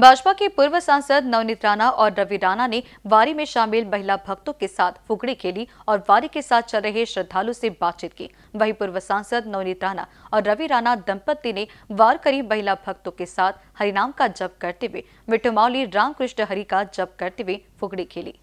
भाजपा के पूर्व सांसद नवनीत राणा और रवि राणा ने वारी में शामिल महिला भक्तों के साथ फुगड़ी खेली और वारी के साथ चल रहे श्रद्धालु से बातचीत की वहीं पूर्व सांसद नवनीत राणा और रवि राणा दंपति ने वार करी महिला भक्तों के साथ हरिनाम का जप करते हुए मिठुमावली रामकृष्ण हरि का जप करते हुए फुगड़ी खेली